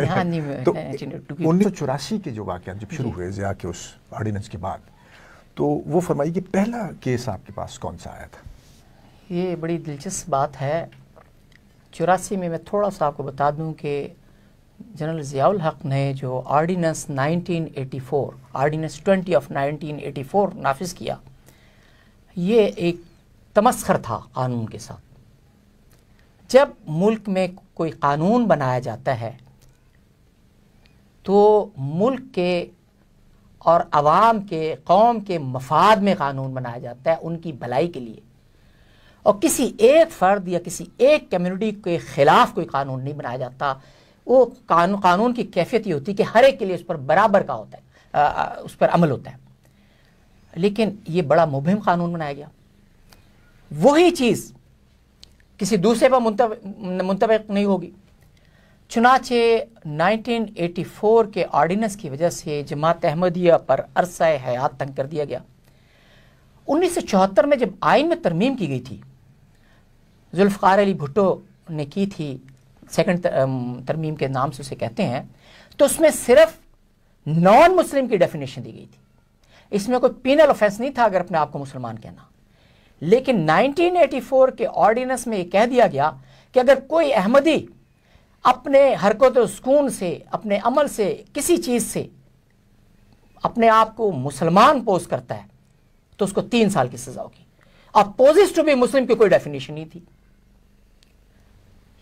तो उन्नीस सौ चौरासी के जो वाक़ जब शुरू हुए जया के उस ऑर्डिनेंस के बाद तो वो फरमाइए कि पहला केस आपके पास कौन सा आया था ये बड़ी दिलचस्प बात है चौरासी में मैं थोड़ा सा आपको बता दूं कि जनरल ज़ियाउल हक ने जो आर्डिनेंस 1984 आर्डिनेंस 20 ऑफ 1984 नाफिज किया ये एक तमस्खर था कानून के साथ जब मुल्क में कोई कानून बनाया जाता है तो मुल्क के और आवाम के कौम के मफाद में कानून बनाया जाता है उनकी भलाई के लिए और किसी एक फ़र्द या किसी एक कम्युनिटी के ख़िलाफ़ कोई कानून नहीं बनाया जाता वो कानून कानून की कैफियत ये होती है कि हर एक के लिए उस पर बराबर का होता है आ, आ, उस पर अमल होता है लेकिन ये बड़ा मुबहम कानून बनाया गया वही चीज़ किसी दूसरे पर मुंतब मुंतब नहीं होगी चुनाचे 1984 के ऑर्डिनेंस की वजह से जमात अहमदिया पर अरसा हयात तंग कर दिया गया 1974 में जब आइन में तरमीम की गई थी जुल्फ़ार अली भुट्टो ने की थी सेकंड तरमीम के नाम से उसे कहते हैं तो उसमें सिर्फ नॉन मुस्लिम की डेफिनेशन दी गई थी इसमें कोई पीनल ऑफेंस नहीं था अगर अपने आप को मुसलमान कहना लेकिन 1984 के ऑर्डिनेंस में यह कह दिया गया कि अगर कोई अहमदी अपने हरकत सुकून से अपने अमल से किसी चीज़ से अपने आप को मुसलमान पोज करता है तो उसको तीन साल की सजा होगी अपोजिट टू भी मुस्लिम की कोई डेफिनेशन नहीं थी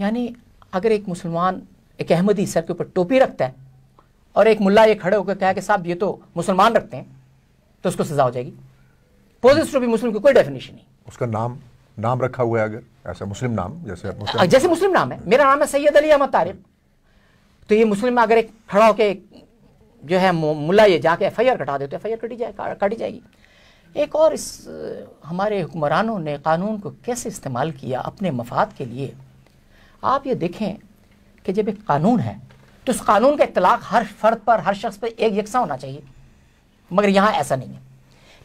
यानी अगर एक मुसलमान एक अहमदी सर के ऊपर टोपी रखता है और एक मुल्ला ये खड़े होकर कहा कि साहब ये तो मुसलमान रखते हैं तो उसको सजा हो जाएगी पोजिस टू भी मुस्लिम की कोई डेफिनेशन नहीं उसका नाम नाम रखा हुआ है अगर ऐसा मुस्लिम नाम जैसे मुस्लिम हाँ, जैसे मुस्लिम नाम है मेरा नाम है सैयद अली अहमद तारिफ तो ये मुस्लिम अगर एक खड़ा होकर जो है मुला ये जाके एफ आई आर कटा देते एफ आई आर कटी जाए काटी जाएगी एक और इस हमारे हुक्मरानों ने कानून को कैसे इस्तेमाल किया अपने मफाद के लिए आप ये देखें कि जब एक कानून है तो उस कानून का इतलाक़ हर फर्द पर हर शख्स पर एक यकसा होना चाहिए मगर यहाँ ऐसा नहीं है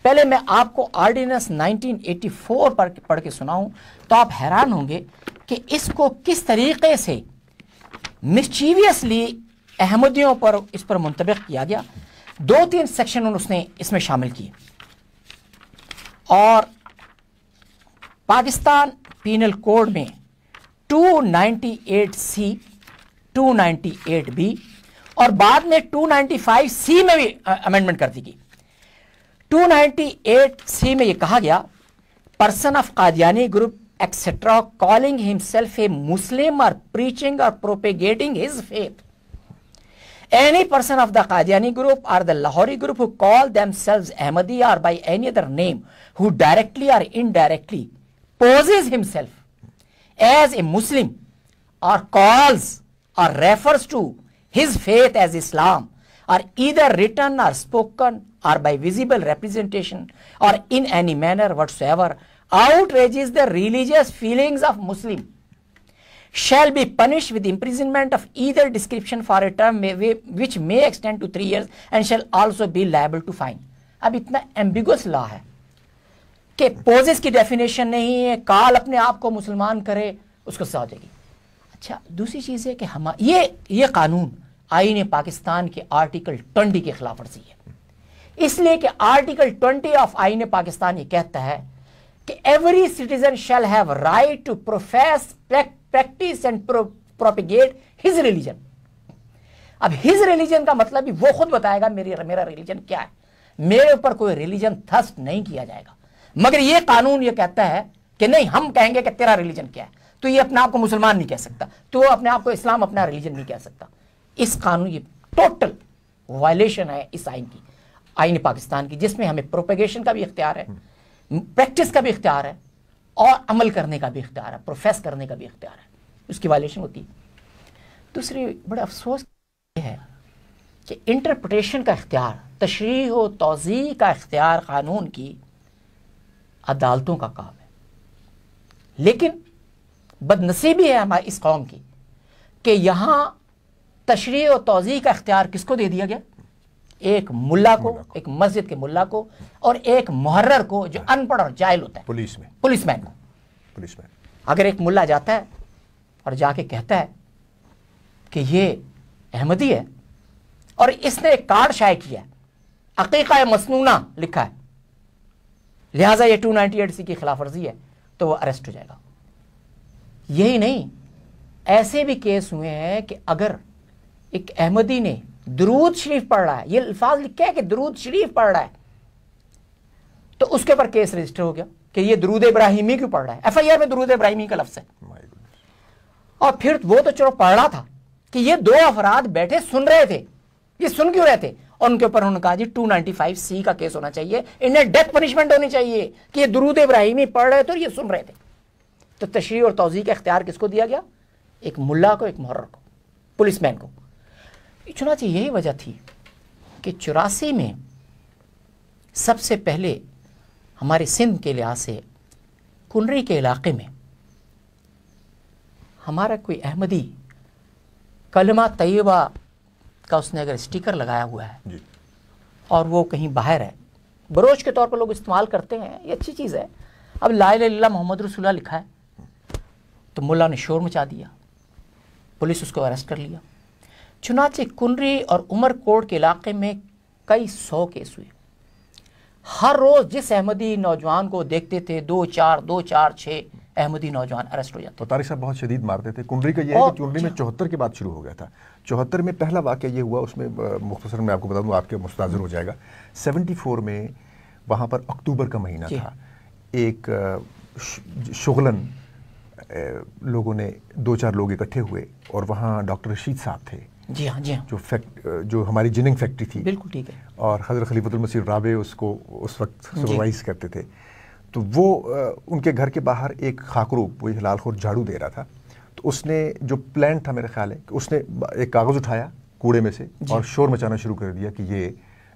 पहले मैं आपको ऑर्डिनेंस 1984 पर पढ़ के सुनाऊं तो आप हैरान होंगे कि इसको किस तरीके से मिस्चीवियसली अहमदियों पर इस पर मुंतब किया गया दो तीन सेक्शन उसने इसमें शामिल किए और पाकिस्तान पीनल कोड में 298 सी 298 बी और बाद में 295 सी में भी अमेंडमेंट कर दी गई एट सी में यह कहा गया person of Qadiani group etcetera calling himself a Muslim और प्रीचिंग और propagating his faith any person of the Qadiani group or the Lahori group who call themselves Ahmadi or by any other name who directly or indirectly poses himself as a Muslim or calls or refers to his faith as Islam are either written or spoken or by visible representation or in any manner whatsoever outrages the religious feelings of Muslim shall be punished with imprisonment of either description for a term may, which may extend to three years and shall also be liable to fine. ab itna ambiguous law hai ke poses ki definition nahi hai काल apne aap ko musliman kare usko सजा degi acha dusri cheez hai ke hum ye ye qanoon आईन पाकिस्तान के article twenty के खिलाफ वर्जी है इसलिए कि article twenty of आईन पाकिस्तान ये कहता है कि every citizen shall have right to profess practice and propagate his religion अब हिज रिलीजन का मतलब भी वो खुद बताएगा मेरी मेरा रिलीजन क्या है मेरे ऊपर कोई रिलीजन थस्ट नहीं किया जाएगा मगर ये कानून ये कहता है कि नहीं हम कहेंगे कि तेरा रिलीजन क्या है तो ये अपने आप को मुसलमान नहीं कह सकता तो वो अपने आप को इस्लाम अपना रिलीजन नहीं कह सकता इस कानून की टोटल वायलेशन है इस आइन की आइन पाकिस्तान की जिसमें हमें प्रोपेगेशन का भी इख्तियार है प्रैक्टिस का भी इख्तियार है और अमल करने का भी इख्तियार है प्रोफेस करने का भी इख्तियार है उसकी वायलेशन होती है दूसरी बड़े अफसोस है कि इंटरप्रटेशन का इख्तियार तशरी व तोज़ी का इख्तियार क़ानून की अदालतों का काम है लेकिन बदनसीबी है हमारी इस कौम की कि यहाँ तशरी और तोज़ी का अख्तियार किसको दे दिया गया एक मुल्ला को, मुल्ला को एक मस्जिद के मुल्ला को और एक मुहर्र को जो हाँ। अनपढ़ और जायल होता है पुलिस में पुलिस मैन को पुलिस मैन अगर एक मुल्ला जाता है और जाके कहता है कि ये अहमदी है और इसने एक कार्ड शाये किया अकीका मसनूना लिखा है लिहाजा ये टू नाइनटी एट सी की खिलाफ वर्जी है तो वो अरेस्ट हो जाएगा यही नहीं ऐसे भी केस हुए हैं कि अगर एक अहमदी ने दरूद शरीफ पढ़ रहा है ये अल्फाज लिखे हैं कि दरूद शरीफ पढ़ रहा है तो उसके ऊपर केस रजिस्टर हो गया कि ये दरूद इब्राहिमी क्यों पढ़ रहा है एफ में दरूद इब्राहिमी का लफ्ज है और फिर वो तो चलो पढ़ रहा था कि ये दो अफराद बैठे सुन रहे थे ये सुन क्यों रहे थे और उनके ऊपर उन्होंने कहा जी 295 सी का केस होना चाहिए इन्हें डेथ पनिशमेंट होनी चाहिए कि ये दरूद इब्राहिमी पढ़ रहे थे और ये सुन रहे थे तो तशरी और तोजी का इख्तियार किसको दिया गया एक मुल्ला को एक मोहर को पुलिसमैन को कि चुनाचे यही वजह थी कि चौरासी में सबसे पहले हमारे सिंध के लिहाज से कुनरी के इलाके में हमारा कोई अहमदी कलमा तयबा का उसने अगर स्टिकर लगाया हुआ है और वो कहीं बाहर है बरोज के तौर पर लोग इस्तेमाल करते हैं ये अच्छी चीज़ है अब ला मोहम्मद रसुल्ला लिखा है तो मुल्ला ने शोर मचा दिया पुलिस उसको अरेस्ट कर लिया चुनाचे कुनरी और उमरकोट के इलाके में कई सौ केस हुए हर रोज़ जिस अहमदी नौजवान को देखते थे दो चार दो चार छः अहमदी नौजवान अरेस्ट हो जाते तो तारिक साहब बहुत शदीद मारते थे कुंडली का यह है कि कुंडली में चौहत्तर के बाद शुरू हो गया था चौहत्तर में पहला वाक्य ये हुआ उसमें मुख्तसर मैं आपको बता दूँ आपके मुस्ताजर हो जाएगा सेवेंटी फोर में वहाँ पर अक्टूबर का महीना था एक शुगलन लोगों ने दो चार लोग इकट्ठे हुए और वहाँ डॉक्टर रशीद साहब थे जी हाँ जी हाँ जो फैक्ट जो हमारी जिनिंग फैक्ट्री थी बिल्कुल ठीक है और हज़रत खलीफतुलमसीह राबे उसको उस वक्त सुपरवाइज करते थे तो वो उनके घर के बाहर एक खाकरू वही हलाल खोर झाड़ू दे रहा था तो उसने जो प्लान था मेरे ख्याल है कि उसने एक कागज़ उठाया कूड़े में से और शोर मचाना शुरू कर दिया कि ये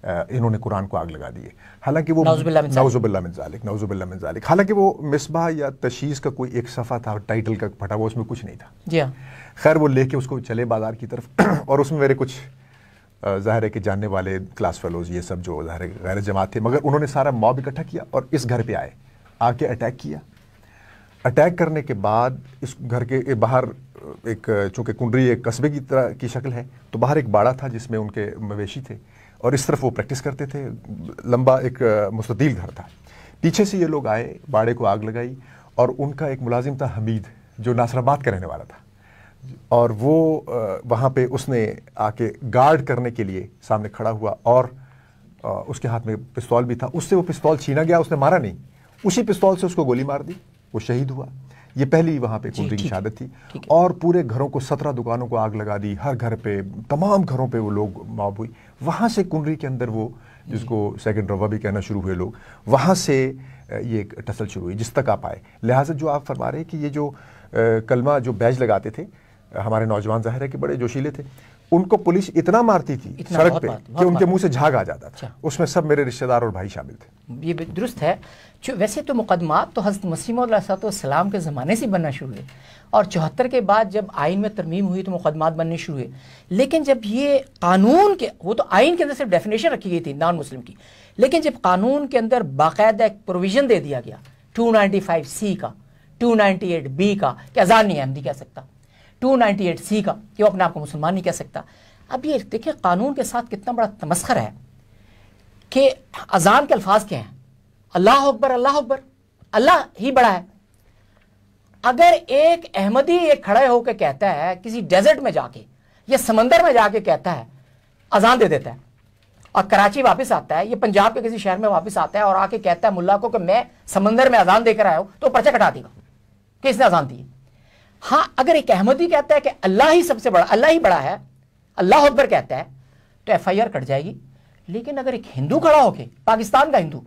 इन्होंने कुरान को आग लगा दी हालांकि वो नवजुबिल्ला मिनजालिक नवजुबिल्ला मिनजालिक हालांकि वो मिसबा या तशीस का कोई एक सफ़ा था टाइटल का फटा हुआ उसमें कुछ नहीं था जी हाँ। खैर वो लेके उसको चले बाजार की तरफ और उसमें मेरे कुछ ज़ाहिर है कि जानने वाले क्लास फेलोज़ ये सब जो ज़ाहिर गैर जमात थे मगर उन्होंने सारा मॉब इकट्ठा किया और इस घर पर आए आके अटैक किया अटैक करने के बाद इस घर के बाहर एक चूँकि कुंडरी एक कस्बे की तरह की शक्ल है तो बाहर एक बाड़ा था जिसमें उनके मवेशी थे और इस तरफ वो प्रैक्टिस करते थे लंबा एक मुस्तदील घर था पीछे से ये लोग आए बाड़े को आग लगाई और उनका एक मुलाजिम था हमीद जो नासराबाद का रहने वाला था और वो वहाँ पे उसने आके गार्ड करने के लिए सामने खड़ा हुआ और उसके हाथ में पिस्तौल भी था उससे वो पिस्तौल छीना गया उसने मारा नहीं उसी पिस्तौल से उसको गोली मार दी वो शहीद हुआ ये पहली वहाँ पे कुलदीन की शहादत थी और पूरे घरों को सत्रह दुकानों को आग लगा दी हर घर पे तमाम घरों पे वो लोग मॉब हुई वहाँ से कुंडरी के अंदर वो जिसको हम्म। सेकंड रवा भी कहना शुरू हुए लोग वहाँ से ये एक टसल शुरू हुई जिस तक आप आए लिहाजा जो आप फरमा रहे कि ये जो कलमा जो बैज लगाते थे हमारे नौजवान जाहिर है कि बड़े जोशीले थे उनको पुलिस इतना मारती थी इतना सड़क पे कि उनके मुंह से झाग आ जाता था अच्छा। उसमें सब मेरे रिश्तेदार और भाई शामिल थे ये दुरुस्त है वैसे तो मुकदमात तो हजरत मसीम तो के ज़माने से बनना शुरू हुए और चौहत्तर के बाद जब आइन में तरमीम हुई तो मुकदमात बनने शुरू हुए लेकिन जब ये कानून के वो तो आइन के अंदर सिर्फ डेफिनेशन रखी गई थी नॉन मुस्लिम की लेकिन जब कानून के अंदर बाकायदा एक प्रोविज़न दे दिया गया टू सी का टू एट बी का कि अजान नहीं अहमदी कह सकता 298 सी का कि वो अपने आप को मुसलमान नहीं कह सकता अब ये देखिए कानून के साथ कितना बड़ा तमस्कर है कि अजान के अल्फाज क्या हैं अल्लाह अकबर अल्लाह अकबर अल्लाह ही बड़ा है अगर एक अहमदी एक खड़े होकर कहता है किसी डेजर्ट में जाके या समंदर में जाके कहता है अजान दे देता है और कराची वापस आता है ये पंजाब के किसी शहर में वापस आता है और आके कहता है मुल्ला को कि मैं समंदर में अजान देकर आया हूं तो पर्चा कटा देगा कि इसने अजान दी हाँ अगर एक अहमदी कहता है कि अल्लाह ही सबसे बड़ा अल्लाह ही बड़ा है अल्लाह अकबर कहता है तो एफ आई आर कट जाएगी लेकिन अगर एक हिंदू खड़ा होके पाकिस्तान का हिंदू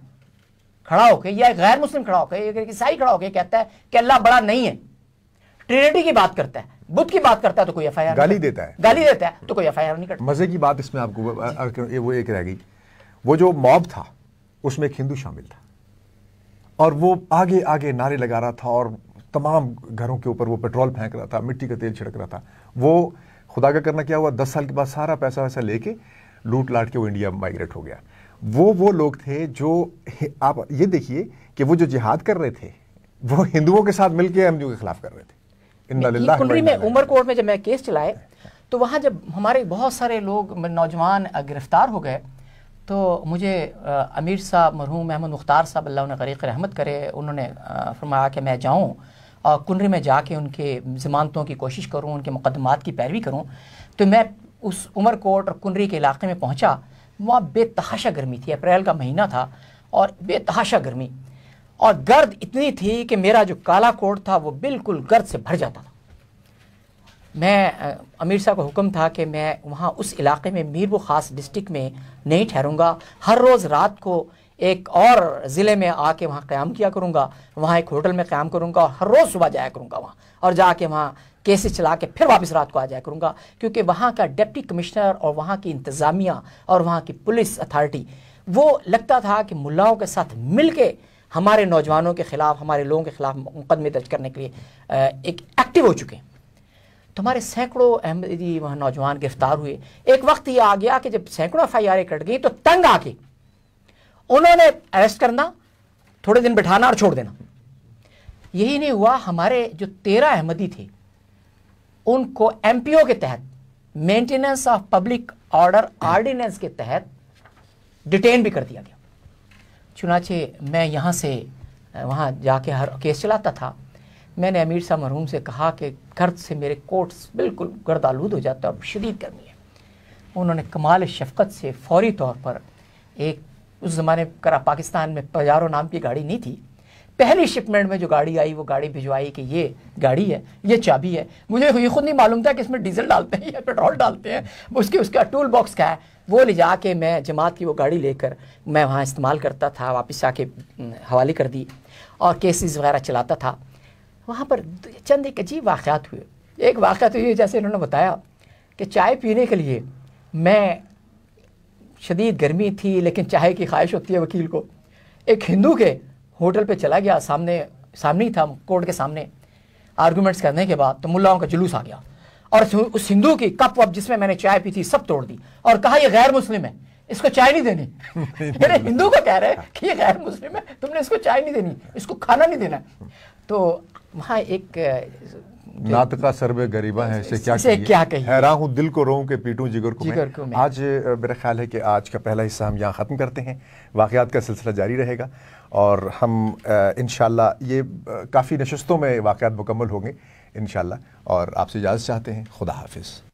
खड़ा होके या एक गैर मुस्लिम खड़ा होके एक ईसाई खड़ा होके कहता है कि अल्लाह बड़ा नहीं है ट्रिनिटी की बात करता है बुद्ध की बात करता है तो कोई एफ आई आर गाली देता है गाली देता है तो कोई एफ आई आर नहीं करता मजे की बात इसमें आपको वो एक रह गई वो जो मॉब था उसमें एक हिंदू शामिल था और वो आगे आगे नारे लगा रहा था और तमाम घरों के ऊपर वो पेट्रोल फेंक रहा था मिट्टी का तेल छिड़क रहा था वो खुदा का करना क्या हुआ दस साल के बाद सारा पैसा वैसा लेके लूट लाट के वो इंडिया माइग्रेट हो गया वो वो लोग थे जो आप ये देखिए कि वो जो जिहाद कर रहे थे वो हिंदुओं के साथ मिलकर अमजू के खिलाफ कर रहे थे में उमर कोर्ट में जब मैं केस चलाए तो वहाँ जब हमारे बहुत सारे लोग नौजवान गिरफ्तार हो गए तो मुझे अमीर साहब मरहूम अहमद मुख्तार साहब अल्लाह उन्हें गरीक रहमत करे उन्होंने फरमाया कि मैं जाऊँ कुनरे में जाके उनके ज़मानतों की कोशिश करूँ उनके मुकदमात की पैरवी करूँ तो मैं उस उमरकोट और कुनरी के इलाके में पहुँचा वहाँ बेतहाशा गर्मी थी अप्रैल का महीना था और बेतहाशा गर्मी और गर्द इतनी थी कि मेरा जो काला कोट था वो बिल्कुल गर्द से भर जाता था मैं अमीर साहब का हुक्म था कि मैं वहाँ उस इलाके में मीरबू ख़ास डिस्ट्रिक्ट में नहीं ठहरूँगा हर रोज़ रात को एक और ज़िले में आके वहाँ क़्याम किया करूँगा वहाँ एक होटल में क़्याम करूँगा और हर रोज़ सुबह जाया करूँगा वहाँ और जाके वहाँ केसेस चला के फिर वापस रात को आ जाया करूँगा क्योंकि वहाँ का डिप्टी कमिश्नर और वहाँ की इंतज़ामिया और वहाँ की पुलिस अथॉरिटी वो लगता था कि मुलाओं के साथ मिल के हमारे नौजवानों के ख़िलाफ़ हमारे लोगों के ख़िलाफ़ मुकदमे दर्ज करने के लिए एक एक्टिव हो चुके हैं तो हमारे सैकड़ों अहमदी वहाँ नौजवान गिरफ्तार हुए एक वक्त ये आ गया कि जब सैकड़ों एफ आई आर कट गई तो तंग आके उन्होंने अरेस्ट करना थोड़े दिन बिठाना और छोड़ देना यही नहीं हुआ हमारे जो तेरह अहमदी थे उनको एमपीओ के तहत maintenance of public order ordinance के तहत डिटेन भी कर दिया गया चुनाचे मैं यहाँ से वहाँ जाके हर केस चलाता था मैंने अमीर साहब मरहूम से कहा कि गर्द से मेरे कोट्स बिल्कुल गर्द आलूद हो जाते हैं और शदीद गर्मी है उन्होंने कमाल शफकत से फौरी तौर पर एक उस ज़माने करा पाकिस्तान में पजारो नाम की गाड़ी नहीं थी पहली शिपमेंट में जो गाड़ी आई वो गाड़ी भिजवाई कि ये गाड़ी है ये चाबी है मुझे ये खुद नहीं मालूम था कि इसमें डीजल डालते हैं या पेट्रोल डालते हैं उसके उसका टूल बॉक्स क्या है वो ले जा के मैं जमात की वो गाड़ी लेकर मैं वहाँ इस्तेमाल करता था वापस आके हवाले कर दी और केसेस वगैरह चलाता था वहाँ पर चंद एक अजीब वाक़ात हुए एक वाक़ तो ये जैसे इन्होंने बताया कि चाय पीने के लिए मैं शदीद गर्मी थी लेकिन चाय की ख्वाहिश होती है वकील को एक हिंदू के होटल पे चला गया सामने सामने ही था कोर्ट के सामने आर्गूमेंट्स करने के बाद तो मुलाओं का जुलूस आ गया और उस हिंदू की कप वप जिसमें मैंने चाय पी थी सब तोड़ दी और कहा यह गैर मुस्लिम है इसको चाय नहीं देनी मेरे हिंदू को कह रहे हैं कि ये गैर मुस्लिम है तुमने इसको चाय नहीं देनी इसको खाना नहीं देना तो वहाँ एक नातका सर्वे गरीबा है इसे क्या इसे क्या कहिए हैरान हूँ दिल को रोऊं के पीटूं जिगर को, जिगर को मैं। आज मेरा ख्याल है कि आज का पहला हिस्सा हम यहाँ ख़त्म करते हैं वाक़ात का सिलसिला जारी रहेगा और हम इन ये काफ़ी नशस्तों में वाक़ात मुकम्मल होंगे इन और आपसे इजाज़त चाहते हैं खुदा हाफिज़